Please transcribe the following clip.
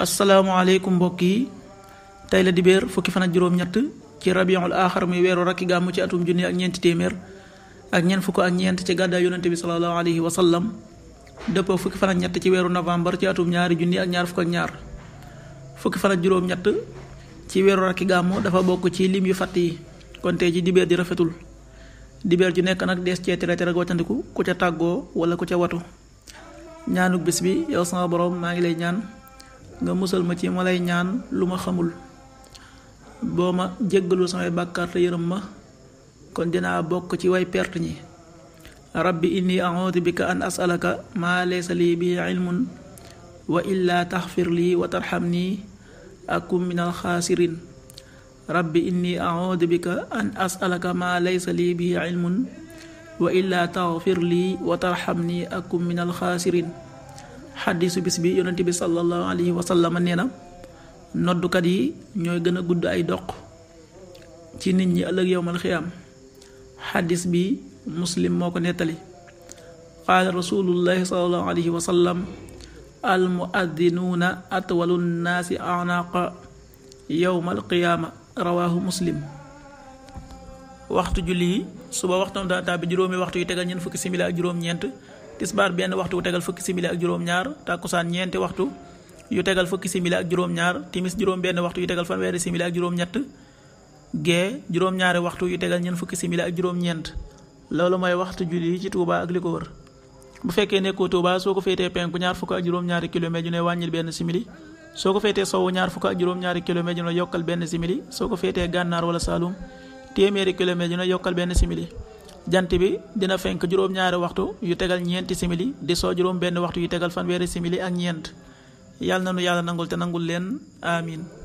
Assalamualaikum mbokk yi tey la fana fukki fan ak juróom-ñett ci rabiul axar muy weeru rakki gàmmu ci atum junni ak ñeenti téeméer ak ñen fukk ak ñeent ci gàddaay yonante bi salallahu alayhi wa sallam dëppoo fukki fan ak ñett ci weeru novembre ci atum ñaari junni ak ñaar fukk ak ñaar fukki fan ak juróom-ñett ci weeru rakki gàmmu dafa bokk ci lim yu fàtt yi kon tey ji dibéer di rafetul dibéer ju nekk nag dees cee tere tere waccandiku ku ca tàggoo wala ku ca watu bis yow sama borom maa ngi lay ñaan nga musal ma ci ma lay ñaan lu ma xamul boo ma jéggalul samay te yërëm ma kon dinaa bokk ci way perte ñi rabbi inni a'udhu bika an as'alaka ma laysa li bi ilmun wa illa taghfir li wa tarhamni akum al khasirin rabbi inni a'udhu bika an as'alaka ma laysa li bi ilmun wa illa taghfir li wa tarhamni akum al khasirin xadisu bis bi yonanti bi sallallahu alayhi wa sallam nee na noddukat yi ñooy gën a gudd ay doq ci nit ñi ëllëg yowmal xiyaam xadis bi muslim moo ko nettali qaala rasulullahi sallallahu alayhi wa sallam al muaddinuuna atwalu an-nasi anaaqa yowmal qiyaama rawahu muslim waxtu julli yi suba waxtam daa tàbbi juróomi waxtu yi tegal ñeen fukki simila ak juróom tisbar benn waxtu tegal fukki simili ak juróom ñaar takusaan ñeenti waxtu yu tegal fukki simili ak juróom ñaar timis juróom benn waxtu yu tegal fanweeri simili ak juróom ñett nyar juróom ñaari waxtu yu tegal ñeen fukki simili ak juróom ñeent loolu mooy waxtu julli ci tuuba ak li ko wër bu fekkee nekkoo tuuba soo ko féetee penku ñaar fukk ak juróom ñaari kilomètre yu ne wàññil benn simili soo ko féetee sowu ñaar fukk ak juróom ñaari kilomètre yu ne yokkal benn simili soo ko féetee gànnaar wala saalum téeméeri kilomètre ne yokkal benn simili jant bi dina fenk juróom-ñaari waxtu yu tegal ñeenti simili di soo juróom benn waxtu yu tegal fanweeri simili ak ñeent yàlla na nu yàlla nangul te nangul leen amin